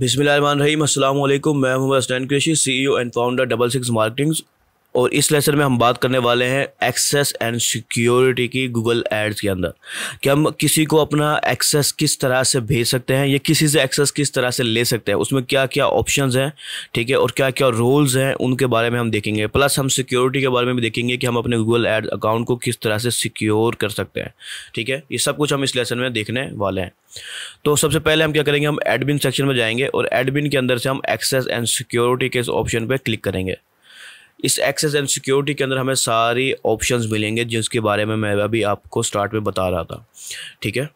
बिसमिल रहीम अल्लाम मैं Mohammed C E O and founder double six marketings और इस लेसन में हम बात करने वाले हैं एक्सेस एंड सिक्योरिटी की गूगल एड्स के अंदर कि हम किसी को अपना एक्सेस किस तरह से भेज सकते हैं या किसी से एक्सेस किस तरह से ले सकते हैं उसमें क्या क्या ऑप्शन हैं ठीक है और क्या क्या रोल्स हैं उनके बारे में हम देखेंगे प्लस हम सिक्योरिटी के बारे में भी देखेंगे कि हम अपने गूगल एड अकाउंट को किस तरह से सिक्योर कर सकते हैं ठीक है ये सब कुछ हम इस लेसन में देखने वाले हैं तो सबसे पहले हम क्या करेंगे हम एडमिन सेक्शन में जाएंगे और एडमिन के अंदर से हम एक्सेस एंड सिक्योरिटी के इस ऑप्शन पर क्लिक करेंगे इस एक्सेस एंड सिक्योरिटी के अंदर हमें सारी ऑप्शंस मिलेंगे जिसके बारे में मैं अभी आपको स्टार्ट में बता रहा था ठीक है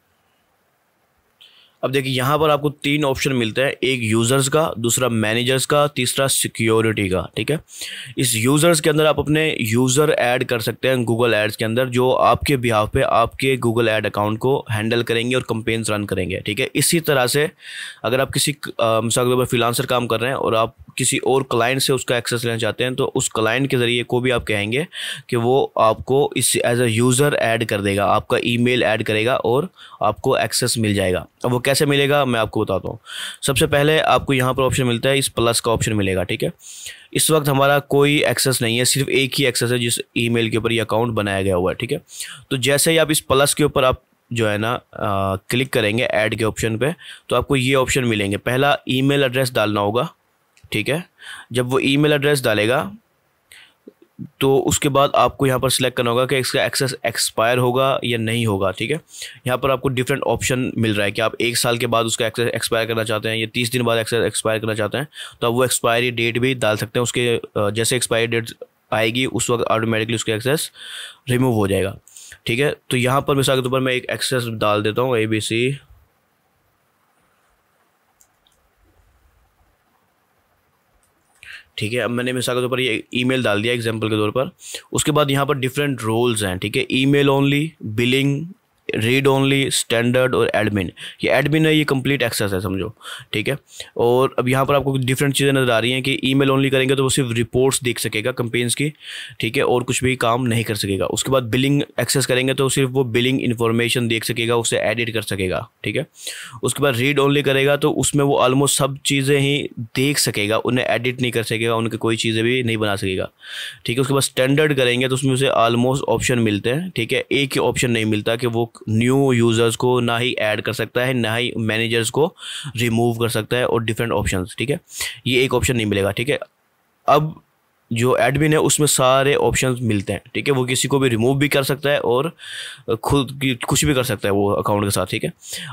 अब देखिए यहाँ पर आपको तीन ऑप्शन मिलते हैं एक यूज़र्स का दूसरा मैनेजर्स का तीसरा सिक्योरिटी का ठीक है इस यूज़र्स के अंदर आप अपने यूज़र ऐड कर सकते हैं गूगल एड्स के अंदर जो आपके बिहाफ पे आपके गूगल ऐड अकाउंट को हैंडल करेंगे और कंपेन्स रन करेंगे ठीक है इसी तरह से अगर आप किसी मिसाल के तौर पर फिलानसर काम कर रहे हैं और आप किसी और क्लाइंट से उसका एक्सेस लेना चाहते हैं तो उस क्लाइंट के ज़रिए को भी आप कहेंगे कि वो आपको इस एज अ यूज़र ऐड कर देगा आपका ईमेल ऐड करेगा और आपको एक्सेस मिल जाएगा अब वो कैसे मिलेगा मैं आपको बताता हूँ सबसे पहले आपको यहाँ पर ऑप्शन मिलता है इस प्लस का ऑप्शन मिलेगा ठीक है इस वक्त हमारा कोई एक्सेस नहीं है सिर्फ एक ही एक्सेस है जिस मेल के ऊपर ये अकाउंट बनाया गया हुआ है ठीक है तो जैसे ही आप इस प्लस के ऊपर आप जो है ना क्लिक करेंगे ऐड के ऑप्शन पे तो आपको ये ऑप्शन मिलेंगे पहला ईमेल एड्रेस डालना होगा ठीक है जब वो ईमेल एड्रेस डालेगा तो उसके बाद आपको यहाँ पर सिलेक्ट करना होगा कि इसका एक्सेस एक्सपायर होगा या नहीं होगा ठीक है यहाँ पर आपको डिफरेंट ऑप्शन मिल रहा है कि आप एक साल के बाद उसका एक्सेस एक्सपायर करना चाहते हैं या तीस दिन बाद एक्सेस एक्सपायर करना चाहते हैं तो आप वो एक्सपायरी डेट भी डाल सकते हैं उसके जैसे एक्सपायरी डेट आएगी उस वक्त ऑटोमेटिकली उसका एक्सेस रिमूव हो जाएगा ठीक है तो यहाँ पर मिसाल के तौर पर मैं एक एक्सेस डाल देता हूँ ए बी सी ठीक है अब मैंने मिसाल के तौर पर ये ईमेल डाल दिया एग्जांपल के तौर पर उसके बाद यहाँ पर डिफरेंट रोल्स हैं ठीक है email only billing read only standard और एडमिन ये एडमिन है ये कंप्लीट एक्सेस है समझो ठीक है और अब यहाँ पर आपको डिफरेंट चीज़ें नज़र आ रही हैं कि ईमेल ओनली करेंगे तो वो सिर्फ रिपोर्ट्स देख सकेगा कंपेन्स की ठीक है और कुछ भी काम नहीं कर सकेगा उसके बाद बिलिंग एक्सेस करेंगे तो सिर्फ वो बिलिंग इन्फॉर्मेशन देख सकेगा उसे एडिट कर सकेगा ठीक है उसके बाद रीड ओनली करेगा तो उसमें वो ऑलमोस्ट सब चीज़ें ही देख सकेगा उन्हें एडिट नहीं कर सकेगा उनकी कोई चीज़ें भी नहीं बना सकेगा ठीक है उसके बाद स्टैंडर्ड करेंगे तो उसमें उसे ऑलमोस्ट ऑप्शन मिलते हैं ठीक है एक ही ऑप्शन नहीं मिलता कि वो न्यू यूज़र्स को ना ही ऐड कर सकता है ना ही मैनेजर्स को रिमूव कर सकता है और डिफरेंट ऑप्शन ठीक है ये एक ऑप्शन नहीं मिलेगा ठीक है अब जो एडमिन है उसमें सारे ऑप्शन मिलते हैं ठीक है वो किसी को भी रिमूव भी कर सकता है और खुद कुछ भी कर सकता है वो अकाउंट के साथ ठीक है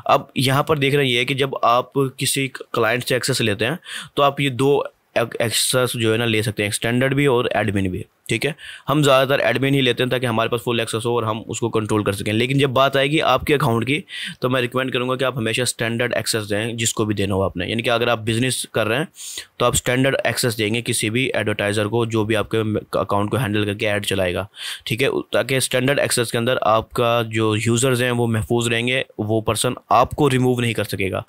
अब यहाँ पर देख रहे हैं ये कि जब आप किसी क्लाइंट से एक्सेस लेते हैं तो आप ये दो एक्सेस जो है ना ले सकते हैं स्टैंडर्ड भी और एडमिन भी ठीक है हम ज़्यादातर एडमिन ही लेते हैं ताकि हमारे पास फुल एक्सेस हो और हम उसको कंट्रोल कर सकें लेकिन जब बात आएगी आपके अकाउंट की तो मैं रिकमेंड करूँगा कि आप हमेशा स्टैंडर्ड एक्सेस दें जिसको भी देना हो आपने यानी कि अगर आप बिज़नेस कर रहे हैं तो आप स्टैंडर्ड एक्सेस देंगे किसी भी एडवर्टाइज़र को जो भी आपके अकाउंट को हैंडल करके ऐड चलाएगा ठीक है ताकि स्टैंडर्ड एक्सेस के अंदर आपका जो यूज़र्स हैं वो महफूज रहेंगे वो पर्सन आपको रिमूव नहीं कर सकेगा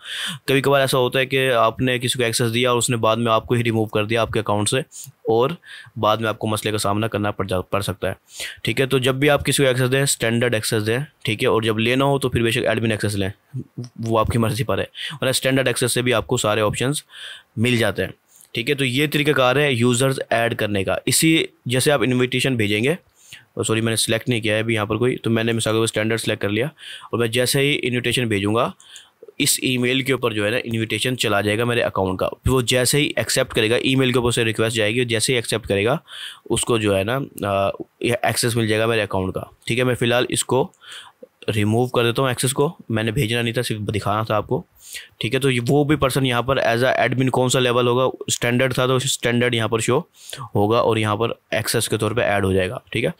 कभी कभार ऐसा होता है कि आपने किसी को एक्सेस दिया और उसने बाद में आपको ही रिमूव कर दिया आपके अकाउंट से और बाद में आपको मसले का सामना करना पड़ जा पड़ सकता है ठीक है तो जब भी आप किसी को एक्सेस दें स्टैंडर्ड एक्सेस दें ठीक है और जब लेना हो तो फिर बेशक एडमिन एक्सेस लें वो आपकी मर्ज़ी पर है और स्टैंडर्ड एक्सेस से भी आपको सारे ऑप्शन मिल जाते हैं ठीक है तो ये तरीकाकार है यूज़र्स ऐड करने का इसी जैसे आप इन्विटेशन भेजेंगे और सॉरी मैंने सेलेक्ट नहीं किया है अभी यहाँ पर कोई तो मैंने मिसाल स्टैंडर्ड सेलेक्ट कर लिया और मैं जैसे ही इन्विटेशन भेजूँगा इस ईमेल के ऊपर जो है ना इनविटेशन चला जाएगा मेरे अकाउंट का वो जैसे ही एक्सेप्ट करेगा ईमेल के ऊपर से रिक्वेस्ट जाएगी जैसे ही एक्सेप्ट करेगा उसको जो है ना एक्सेस मिल जाएगा मेरे अकाउंट का ठीक है मैं फ़िलहाल इसको रिमूव कर देता हूँ एक्सेस को मैंने भेजना नहीं था सिर्फ दिखाना था आपको ठीक है तो वो भी पर्सन यहाँ पर एज आ एडमिन कौन सा लेवल होगा स्टैंडर्ड था तो स्टैंडर्ड यहाँ पर शो होगा और यहाँ पर एक्सेस के तौर पे ऐड हो जाएगा ठीक है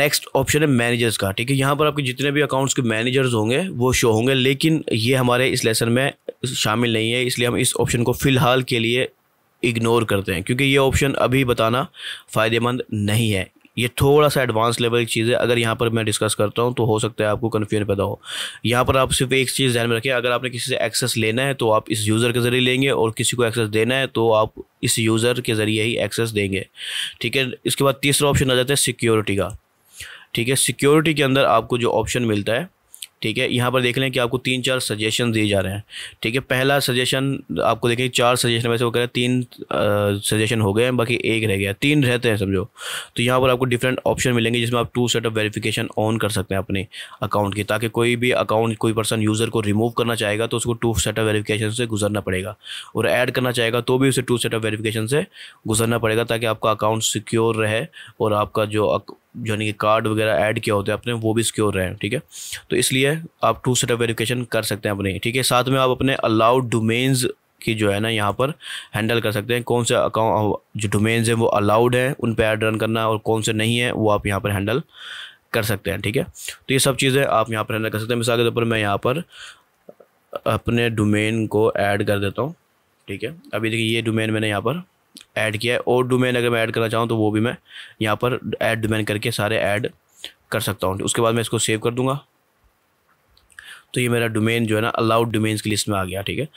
नेक्स्ट ऑप्शन है मैनेजर्स का ठीक है यहाँ पर आपके जितने भी अकाउंट्स के मैनेजर्स होंगे वो शो होंगे लेकिन ये हमारे इस लेसन में शामिल नहीं है इसलिए हम इस ऑप्शन को फ़िलहाल के लिए इग्नोर करते हैं क्योंकि ये ऑप्शन अभी बताना फ़ायदेमंद नहीं है ये थोड़ा सा एडवांस लेवल की चीज़ है अगर यहाँ पर मैं डिस्कस करता हूँ तो हो सकता है आपको कन्फ्यूजन पैदा हो यहाँ पर आप सिर्फ एक चीज़ ध्यान में रखें अगर आपने किसी से एक्सेस लेना है तो आप इस यूज़र के ज़रिए लेंगे और किसी को एक्सेस देना है तो आप इस यूज़र के ज़रिए ही एक्सेस देंगे ठीक है इसके बाद तीसरा ऑप्शन आ जाता है सिक्योरिटी का ठीक है सिक्योरिटी के अंदर आपको जो ऑप्शन मिलता है ठीक है यहाँ पर देख लें कि आपको तीन चार सजेशन दिए जा रहे हैं ठीक है पहला सजेशन आपको देखें चार सजेशन वैसे वो कह रहे हैं तीन सजेशन हो गए हैं बाकी एक रह गया तीन रहते हैं समझो तो यहाँ पर आपको डिफरेंट ऑप्शन मिलेंगे जिसमें आप two set of verification on कर सकते हैं अपने अकाउंट की ताकि कोई भी अकाउंट कोई पर्सन यूज़र को रिमूव करना चाहेगा तो उसको टू सेट ऑफ वेरिफिकेशन से गुजरना पड़ेगा और ऐड करना चाहेगा तो भी उसे टू सेट ऑफ वेरीफिकेशन से गुजरना पड़ेगा ताकि आपका अकाउंट सिक्योर रहे और आपका जो यानी कि कार्ड वगैरह ऐड किया होता है अपने वो भी सिक्योर हैं ठीक है तो इसलिए आप टू ऑफ वेरिफिकेशन कर सकते हैं अपने ठीक है साथ में आप अपने अलाउड डोमेन्स की जो है ना यहाँ पर हैंडल कर सकते हैं कौन से अकाउंट जो डोमेन्स हैं वो अलाउड हैं उन पर ऐड रन करना और कौन से नहीं है वो आप यहाँ पर हैंडल कर सकते हैं ठीक है तो ये सब चीज़ें आप यहाँ पर हैंडल कर सकते हैं मिसाल के तौर पर मैं यहाँ पर अपने डोमेन को ऐड कर देता हूँ ठीक है अभी देखिए ये डोमेन मैंने यहाँ पर ऐड किया है और डोमेन अगर मैं ऐड करना चाहूँ तो वो भी मैं यहाँ पर ऐड डोमेन करके सारे ऐड कर सकता हूँ उसके बाद मैं इसको सेव कर दूँगा तो ये मेरा डोमेन जो है ना अलाउड डोमेन्स की लिस्ट में आ गया ठीक है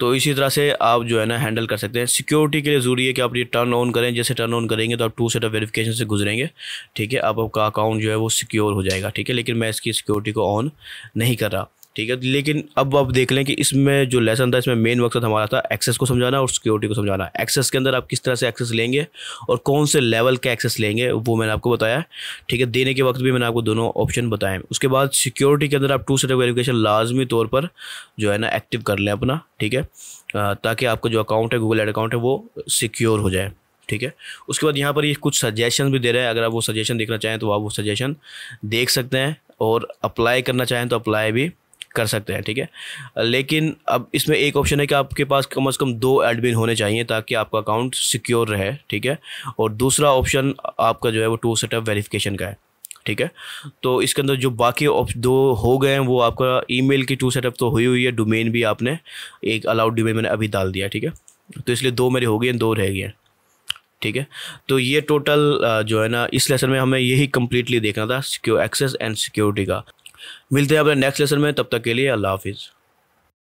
तो इसी तरह से आप जो है ना हैंडल कर सकते हैं सिक्योरिटी के लिए ज़रूरी है कि आप ये टर्न ऑन करें जैसे टर्न ऑन करेंगे तो आप टू सेट ऑफ वेरिफिकेशन से गुजरेंगे ठीक है आप आपका अकाउंट जो है वो सिक्योर हो जाएगा ठीक है लेकिन मैं इसकी सिक्योरिटी को ऑन नहीं कर रहा ठीक है लेकिन अब आप देख लें कि इसमें जो लेसन था इसमें मेन मकसद हमारा था एक्सेस को समझाना और सिक्योरिटी को समझाना एक्सेस के अंदर आप किस तरह से एक्सेस लेंगे और कौन से लेवल का एक्सेस लेंगे वो मैंने आपको बताया ठीक है देने के वक्त भी मैंने आपको दोनों ऑप्शन बताए उसके बाद सिक्योरिटी के अंदर आप टू सेटअप वेरिफिकेशन लाजमी तौर पर जो है ना एक्टिव कर लें अपना ठीक है ताकि आपका जो अकाउंट है गूगल एड अकाउंट है वो सिक्योर हो जाए ठीक है उसके बाद यहाँ पर ये कुछ सजेशन भी दे रहे हैं अगर आप वो सजेशन देखना चाहें तो आप वो सजेशन देख सकते हैं और अप्लाई करना चाहें तो अप्लाई भी कर सकते हैं ठीक है लेकिन अब इसमें एक ऑप्शन है कि आपके पास कम अज़ कम दो एडमिन होने चाहिए ताकि आपका अकाउंट सिक्योर रहे ठीक है और दूसरा ऑप्शन आपका जो है वो टू सेटअप वेरिफिकेशन का है ठीक है तो इसके अंदर जो बाकी दो हो गए हैं वो आपका ईमेल की टू सेटअप तो हुई हुई है डोमेन भी आपने एक अलाउड डोमेन मैंने अभी डाल दिया ठीक है तो इसलिए दो मेरी हो गई हैं दो रह गई हैं ठीक है तो ये टोटल जो है ना इस लेसन में हमें यही कम्प्लीटली देखना था सिक्योर एक्सेस एंड सिक्योरिटी का मिलते हैं अपने नेक्स्ट लेसन में तब तक के लिए अल्लाह हाफिज़